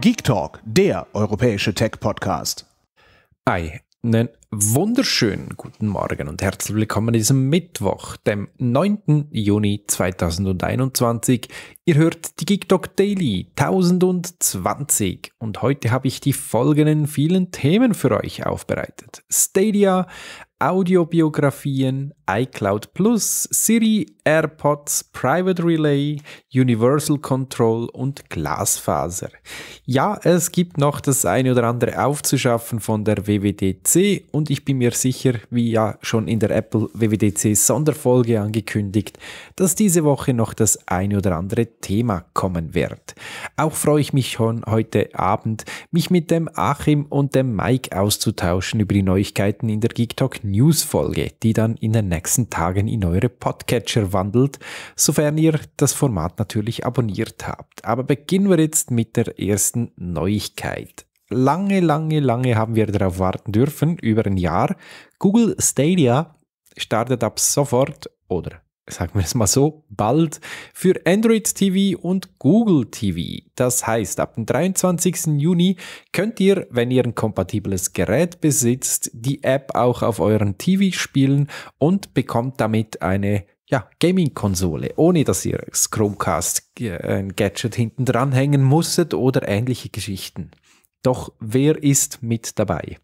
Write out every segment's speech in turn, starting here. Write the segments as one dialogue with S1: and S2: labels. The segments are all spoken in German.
S1: Geek Talk, der europäische Tech-Podcast. Hi, einen wunderschönen guten Morgen und herzlich willkommen an diesem Mittwoch, dem 9. Juni 2021. Ihr hört die Geek Talk Daily 1020 und heute habe ich die folgenden vielen Themen für euch aufbereitet. Stadia, Audiobiografien, iCloud Plus, Siri, AirPods, Private Relay, Universal Control und Glasfaser. Ja, es gibt noch das eine oder andere aufzuschaffen von der WWDC und ich bin mir sicher, wie ja schon in der Apple WWDC Sonderfolge angekündigt, dass diese Woche noch das eine oder andere Thema kommen wird. Auch freue ich mich schon heute Abend, mich mit dem Achim und dem Mike auszutauschen über die Neuigkeiten in der GeekTalk News-Folge, die dann in den nächsten Tagen in eure Podcatcher wandelt, sofern ihr das Format natürlich abonniert habt. Aber beginnen wir jetzt mit der ersten Neuigkeit. Lange, lange, lange haben wir darauf warten dürfen, über ein Jahr. Google Stadia startet ab sofort oder sagen wir es mal so, bald für Android TV und Google TV. Das heißt, ab dem 23. Juni könnt ihr, wenn ihr ein kompatibles Gerät besitzt, die App auch auf euren TV spielen und bekommt damit eine ja, Gaming-Konsole, ohne dass ihr Chromecast äh, ein Gadget hinten dranhängen musstet oder ähnliche Geschichten. Doch wer ist mit dabei?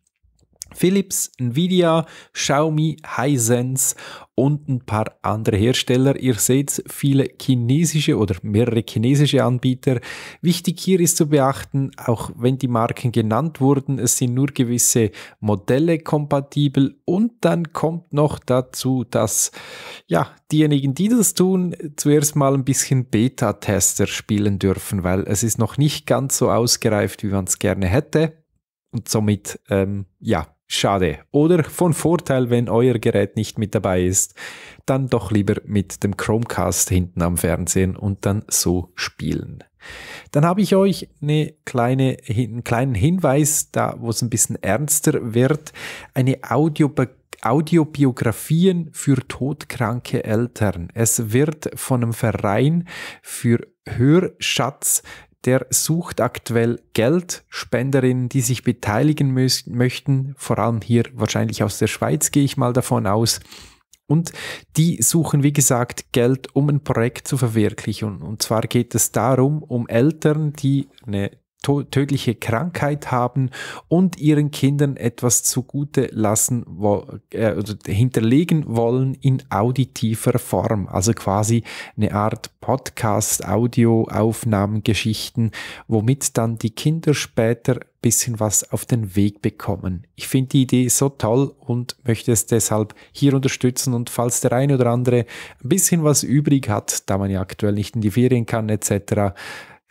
S1: Philips, Nvidia, Xiaomi, Hisense und ein paar andere Hersteller. Ihr seht viele chinesische oder mehrere chinesische Anbieter. Wichtig hier ist zu beachten, auch wenn die Marken genannt wurden, es sind nur gewisse Modelle kompatibel und dann kommt noch dazu, dass ja, diejenigen, die das tun, zuerst mal ein bisschen Beta-Tester spielen dürfen, weil es ist noch nicht ganz so ausgereift, wie man es gerne hätte und somit ähm, ja Schade. Oder von Vorteil, wenn euer Gerät nicht mit dabei ist, dann doch lieber mit dem Chromecast hinten am Fernsehen und dann so spielen. Dann habe ich euch eine kleine, einen kleinen Hinweis, da wo es ein bisschen ernster wird, eine Audio Audiobiografien für todkranke Eltern. Es wird von einem Verein für Hörschatz der sucht aktuell Geld, Spenderinnen, die sich beteiligen möchten, vor allem hier wahrscheinlich aus der Schweiz gehe ich mal davon aus. Und die suchen, wie gesagt, Geld, um ein Projekt zu verwirklichen. Und zwar geht es darum, um Eltern, die eine tödliche Krankheit haben und ihren Kindern etwas zugute lassen äh, hinterlegen wollen in auditiver Form, also quasi eine Art Podcast, Audio, Aufnahmen, Geschichten, womit dann die Kinder später bisschen was auf den Weg bekommen. Ich finde die Idee so toll und möchte es deshalb hier unterstützen und falls der eine oder andere ein bisschen was übrig hat, da man ja aktuell nicht in die Ferien kann etc.,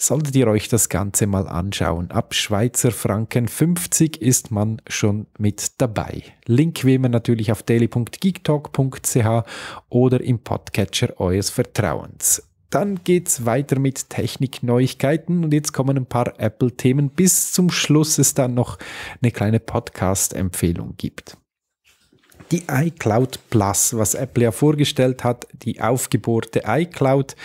S1: solltet ihr euch das Ganze mal anschauen. Ab Schweizer Franken 50 ist man schon mit dabei. Link wie immer natürlich auf daily.geektalk.ch oder im Podcatcher eures Vertrauens. Dann geht's weiter mit Technikneuigkeiten und jetzt kommen ein paar Apple-Themen. Bis zum Schluss es dann noch eine kleine Podcast-Empfehlung gibt die iCloud Plus, was Apple ja vorgestellt hat, die aufgebohrte iCloud.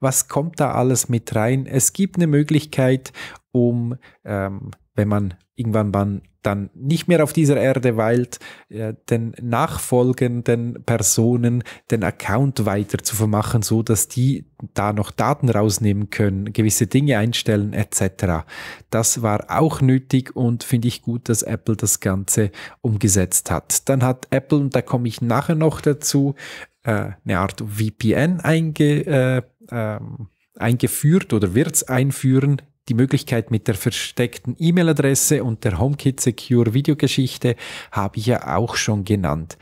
S1: Was kommt da alles mit rein? Es gibt eine Möglichkeit, um, ähm, wenn man irgendwann mal dann nicht mehr auf dieser Erde weilt, äh, den nachfolgenden Personen den Account weiter zu vermachen, so dass die da noch Daten rausnehmen können, gewisse Dinge einstellen etc. Das war auch nötig und finde ich gut, dass Apple das Ganze umgesetzt hat. Dann hat Apple, und da komme ich nachher noch dazu, äh, eine Art VPN einge, äh, ähm, eingeführt oder wird es einführen die Möglichkeit mit der versteckten E-Mail-Adresse und der HomeKit Secure Videogeschichte habe ich ja auch schon genannt.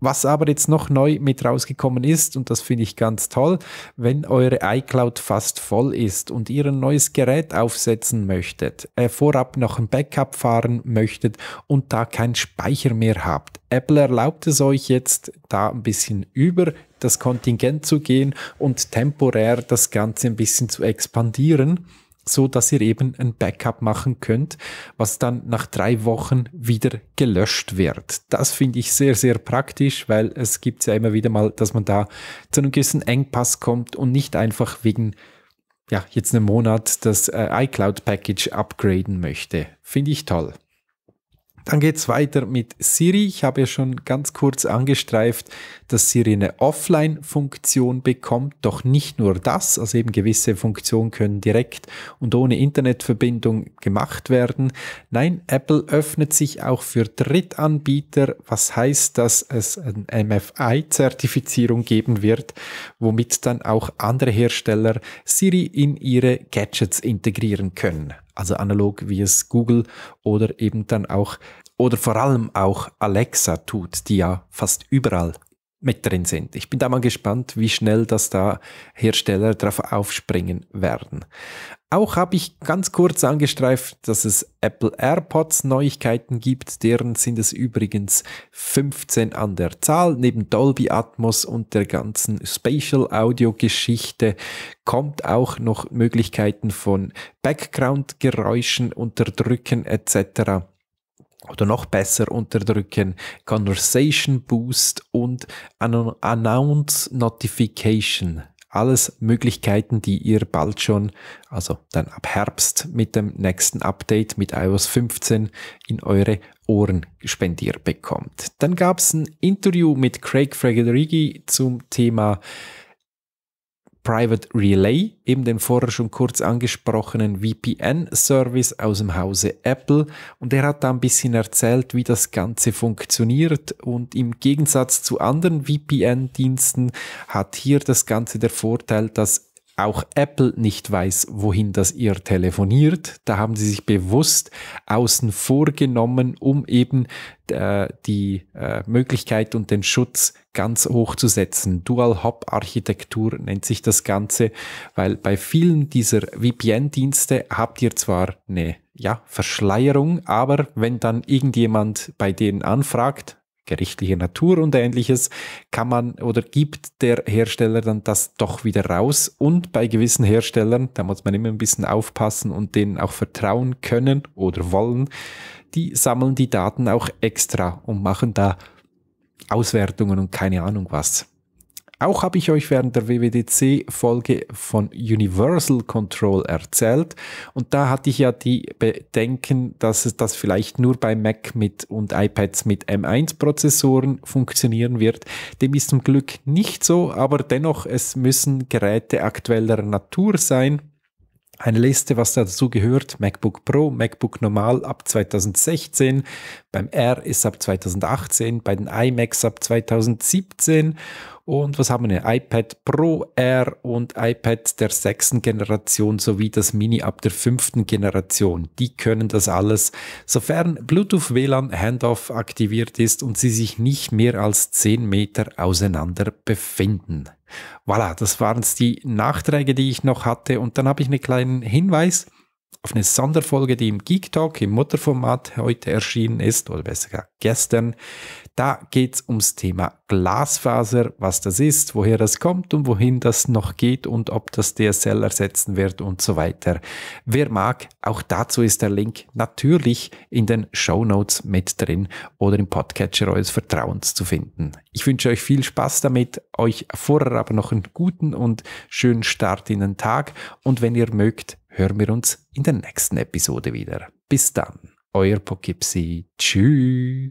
S1: Was aber jetzt noch neu mit rausgekommen ist, und das finde ich ganz toll, wenn eure iCloud fast voll ist und ihr ein neues Gerät aufsetzen möchtet, äh, vorab noch ein Backup fahren möchtet und da keinen Speicher mehr habt. Apple erlaubt es euch jetzt, da ein bisschen über das Kontingent zu gehen und temporär das Ganze ein bisschen zu expandieren so dass ihr eben ein Backup machen könnt, was dann nach drei Wochen wieder gelöscht wird. Das finde ich sehr, sehr praktisch, weil es gibt ja immer wieder mal, dass man da zu einem gewissen Engpass kommt und nicht einfach wegen ja, jetzt einen Monat das äh, iCloud-Package upgraden möchte. Finde ich toll. Dann geht es weiter mit Siri. Ich habe ja schon ganz kurz angestreift, dass Siri eine Offline-Funktion bekommt, doch nicht nur das. Also eben gewisse Funktionen können direkt und ohne Internetverbindung gemacht werden. Nein, Apple öffnet sich auch für Drittanbieter, was heißt, dass es eine MFI-Zertifizierung geben wird, womit dann auch andere Hersteller Siri in ihre Gadgets integrieren können also analog wie es Google oder eben dann auch oder vor allem auch Alexa tut, die ja fast überall mit drin sind. Ich bin da mal gespannt, wie schnell das da Hersteller drauf aufspringen werden. Auch habe ich ganz kurz angestreift, dass es Apple AirPods Neuigkeiten gibt. Deren sind es übrigens 15 an der Zahl. Neben Dolby Atmos und der ganzen Spatial Audio Geschichte kommt auch noch Möglichkeiten von Background Geräuschen unterdrücken etc oder noch besser unterdrücken, Conversation Boost und Announce Notification. Alles Möglichkeiten, die ihr bald schon, also dann ab Herbst mit dem nächsten Update mit iOS 15 in eure Ohren spendiert bekommt. Dann gab es ein Interview mit Craig Frederigi zum Thema Private Relay, eben den vorher schon kurz angesprochenen VPN-Service aus dem Hause Apple. Und er hat da ein bisschen erzählt, wie das Ganze funktioniert. Und im Gegensatz zu anderen VPN-Diensten hat hier das Ganze der Vorteil, dass auch Apple nicht weiß, wohin das ihr telefoniert. Da haben sie sich bewusst außen vorgenommen, um eben äh, die äh, Möglichkeit und den Schutz ganz hoch zu setzen. Dual-Hop-Architektur nennt sich das Ganze, weil bei vielen dieser VPN-Dienste habt ihr zwar eine ja, Verschleierung, aber wenn dann irgendjemand bei denen anfragt, gerichtliche Natur und ähnliches, kann man oder gibt der Hersteller dann das doch wieder raus. Und bei gewissen Herstellern, da muss man immer ein bisschen aufpassen und denen auch vertrauen können oder wollen, die sammeln die Daten auch extra und machen da Auswertungen und keine Ahnung was. Auch habe ich euch während der WWDC-Folge von Universal Control erzählt und da hatte ich ja die Bedenken, dass es das vielleicht nur bei Mac mit und iPads mit M1-Prozessoren funktionieren wird. Dem ist zum Glück nicht so, aber dennoch, es müssen Geräte aktueller Natur sein. Eine Liste, was dazu gehört, MacBook Pro, MacBook Normal ab 2016, beim R ist ab 2018, bei den iMacs ab 2017 und was haben wir? iPad Pro Air und iPad der sechsten Generation sowie das Mini ab der fünften Generation. Die können das alles, sofern Bluetooth WLAN Handoff aktiviert ist und sie sich nicht mehr als 10 Meter auseinander befinden. Voilà, das waren die Nachträge, die ich noch hatte. Und dann habe ich einen kleinen Hinweis auf eine Sonderfolge, die im Geek Talk im Mutterformat heute erschienen ist, oder besser gesagt gestern. Da geht es ums Thema Glasfaser, was das ist, woher das kommt und wohin das noch geht und ob das DSL ersetzen wird und so weiter. Wer mag, auch dazu ist der Link natürlich in den Show Notes mit drin oder im Podcatcher eures Vertrauens zu finden. Ich wünsche euch viel Spaß damit, euch vorher aber noch einen guten und schönen Start in den Tag und wenn ihr mögt, hören wir uns in der nächsten Episode wieder. Bis dann, euer Pokipsi. Tschüss.